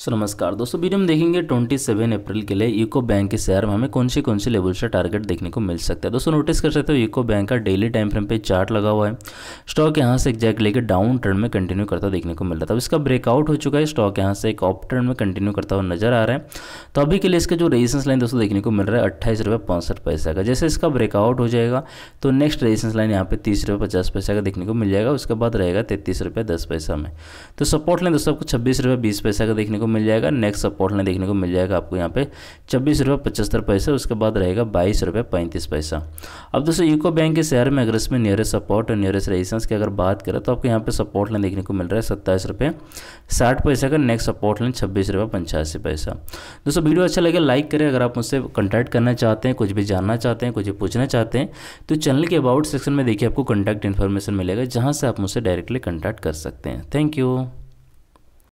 सो नमस्कार दोस्तों वीडियो में देखेंगे 27 अप्रैल के लिए यूको बैंक के शेयर में हमें कौन सी कौन सी लेवल से टारगेट देखने को मिल सकता है दोस्तों नोटिस कर सकते हो यूको बैंक का डेली टाइम फ्रेम पे चार्ट लगा हुआ है स्टॉक यहाँ से एग्जैक्ट लेकर डाउन ट्रेंड में कंटिन्यू करता देखने को मिल रहा था इसका ब्रेकआउट हो चुका है स्टॉक यहाँ से एक ऑप ट्रेंड में कंटिन्यू करता हुआ नजर आ रहा है तो अभी के लिए इसका जो रेजिस्टेंस लाइन दोस्तों देखने को मिल रहा है अट्ठाईस रुपये पैंसठ पैसा का जैसे इसका ब्रेकआउट हो जाएगा तो नेक्स्ट रेजिस्टेंस लाइन यहाँ पे तीस रुपये पचास पैसा का देखने को मिल जाएगा उसके बाद रहेगा तैतीस रुपये दस पैसा में तो सपोर्ट लाइन दोस्तों आपको छब्बीस रुपये बीस पैसा का देखने को मिल जाएगा नेक्स्ट सपोर्ट लाइन देखने को मिल जाएगा आपको यहाँ पे छब्बीस रुपये पचहत्तर पैसा उसके बाद रहेगा बाईस रुपये पैंतीस पैसा अब दोस्तों यूको बैंक के शहर में अगर इसमें नियरेस्ट सपोर्ट और नियरेस्ट रेजिस्टेंस की अगर बात करें तो आपको यहाँ पे सपोर्ट लाइन देखने को मिल रहा है सत्ताईस रुपये साठ पैसा का नेक्स्ट सपोर्ट लाइन छब्बीस रुपये पंचासी पैसा दोस्तों वीडियो अच्छा लगे लाइक करें अगर आप मुझसे कॉन्टैक्ट करना चाहते हैं कुछ भी जानना चाहते हैं कुछ भी पूछना चाहते हैं तो चैनल के अबाउट सेक्शन में देखिए आपको कॉन्टैक्ट इन्फॉर्मेशन मिलेगा जहाँ से आप मुझसे डायरेक्टली कॉन्टैक्ट कर सकते हैं थैंक यू